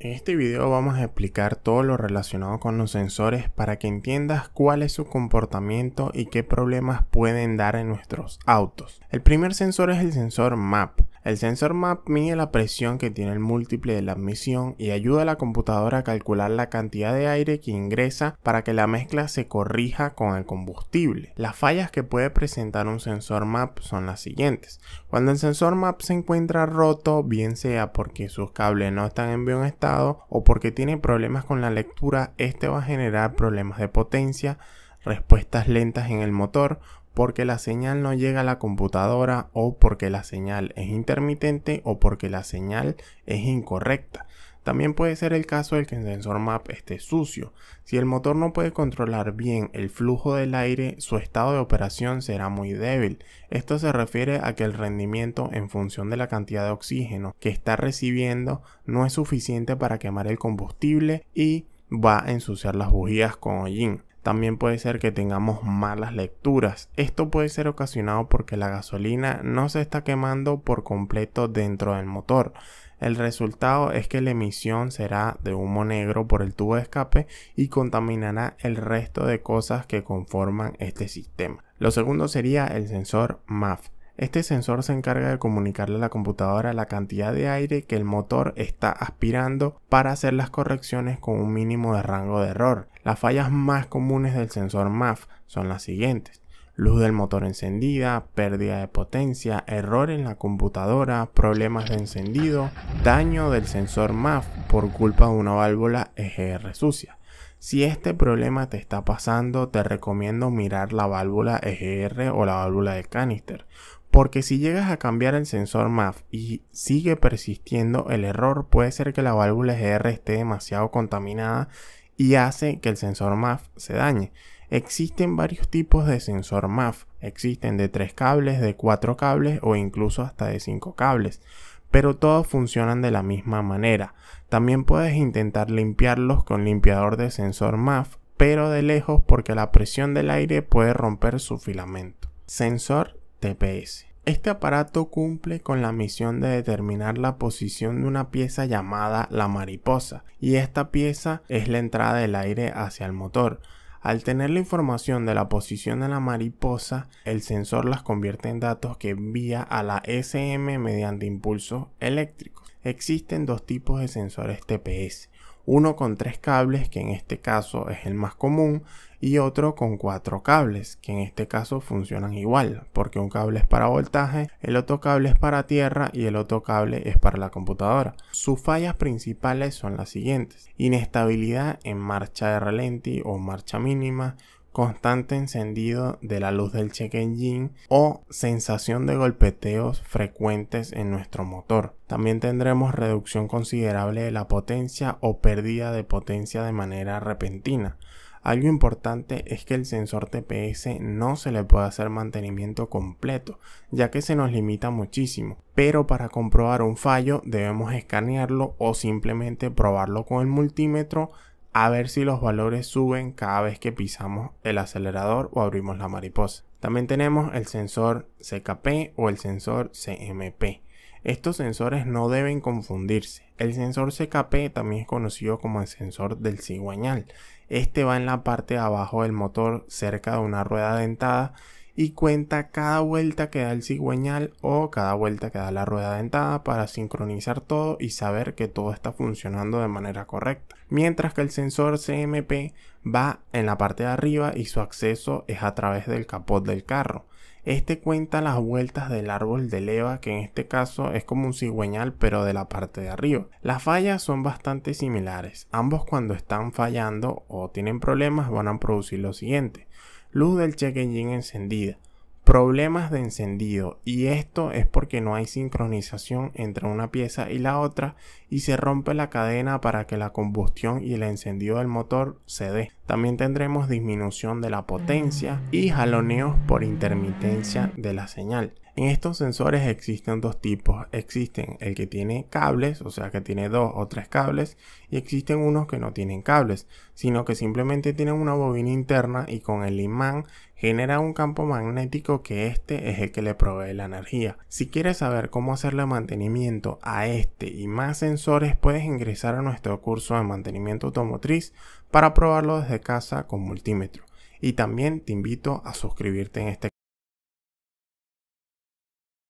En este video vamos a explicar todo lo relacionado con los sensores para que entiendas cuál es su comportamiento y qué problemas pueden dar en nuestros autos. El primer sensor es el sensor MAP. El sensor map mide la presión que tiene el múltiple de la admisión y ayuda a la computadora a calcular la cantidad de aire que ingresa para que la mezcla se corrija con el combustible. Las fallas que puede presentar un sensor map son las siguientes. Cuando el sensor map se encuentra roto, bien sea porque sus cables no están en buen estado o porque tiene problemas con la lectura, este va a generar problemas de potencia respuestas lentas en el motor porque la señal no llega a la computadora o porque la señal es intermitente o porque la señal es incorrecta. También puede ser el caso de que el sensor map esté sucio. Si el motor no puede controlar bien el flujo del aire, su estado de operación será muy débil. Esto se refiere a que el rendimiento en función de la cantidad de oxígeno que está recibiendo no es suficiente para quemar el combustible y va a ensuciar las bujías con hollín. También puede ser que tengamos malas lecturas. Esto puede ser ocasionado porque la gasolina no se está quemando por completo dentro del motor. El resultado es que la emisión será de humo negro por el tubo de escape y contaminará el resto de cosas que conforman este sistema. Lo segundo sería el sensor MAF. Este sensor se encarga de comunicarle a la computadora la cantidad de aire que el motor está aspirando para hacer las correcciones con un mínimo de rango de error. Las fallas más comunes del sensor MAF son las siguientes. Luz del motor encendida, pérdida de potencia, error en la computadora, problemas de encendido, daño del sensor MAF por culpa de una válvula EGR sucia. Si este problema te está pasando, te recomiendo mirar la válvula EGR o la válvula de canister, porque si llegas a cambiar el sensor MAF y sigue persistiendo el error, puede ser que la válvula EGR esté demasiado contaminada y hace que el sensor MAF se dañe. Existen varios tipos de sensor MAF. Existen de 3 cables, de 4 cables o incluso hasta de 5 cables. Pero todos funcionan de la misma manera. También puedes intentar limpiarlos con limpiador de sensor MAF, pero de lejos porque la presión del aire puede romper su filamento. Sensor este aparato cumple con la misión de determinar la posición de una pieza llamada la mariposa y esta pieza es la entrada del aire hacia el motor. Al tener la información de la posición de la mariposa, el sensor las convierte en datos que envía a la SM mediante impulsos eléctricos. Existen dos tipos de sensores TPS, uno con tres cables, que en este caso es el más común, y otro con cuatro cables, que en este caso funcionan igual, porque un cable es para voltaje, el otro cable es para tierra y el otro cable es para la computadora. Sus fallas principales son las siguientes. Inestabilidad en marcha de ralenti o marcha mínima, constante encendido de la luz del check engine o sensación de golpeteos frecuentes en nuestro motor. También tendremos reducción considerable de la potencia o pérdida de potencia de manera repentina. Algo importante es que el sensor TPS no se le puede hacer mantenimiento completo, ya que se nos limita muchísimo. Pero para comprobar un fallo debemos escanearlo o simplemente probarlo con el multímetro a ver si los valores suben cada vez que pisamos el acelerador o abrimos la mariposa. También tenemos el sensor CKP o el sensor CMP. Estos sensores no deben confundirse. El sensor CKP también es conocido como el sensor del cigüeñal. Este va en la parte de abajo del motor cerca de una rueda dentada y cuenta cada vuelta que da el cigüeñal o cada vuelta que da la rueda dentada para sincronizar todo y saber que todo está funcionando de manera correcta. Mientras que el sensor CMP va en la parte de arriba y su acceso es a través del capot del carro. Este cuenta las vueltas del árbol de leva, que en este caso es como un cigüeñal, pero de la parte de arriba. Las fallas son bastante similares. Ambos cuando están fallando o tienen problemas van a producir lo siguiente luz del check engine encendida, problemas de encendido y esto es porque no hay sincronización entre una pieza y la otra y se rompe la cadena para que la combustión y el encendido del motor se dé. También tendremos disminución de la potencia y jaloneos por intermitencia de la señal. En estos sensores existen dos tipos. Existen el que tiene cables, o sea que tiene dos o tres cables, y existen unos que no tienen cables, sino que simplemente tienen una bobina interna y con el imán genera un campo magnético que este es el que le provee la energía. Si quieres saber cómo hacerle mantenimiento a este y más sensores, puedes ingresar a nuestro curso de mantenimiento automotriz para probarlo desde casa con multímetro. Y también te invito a suscribirte en este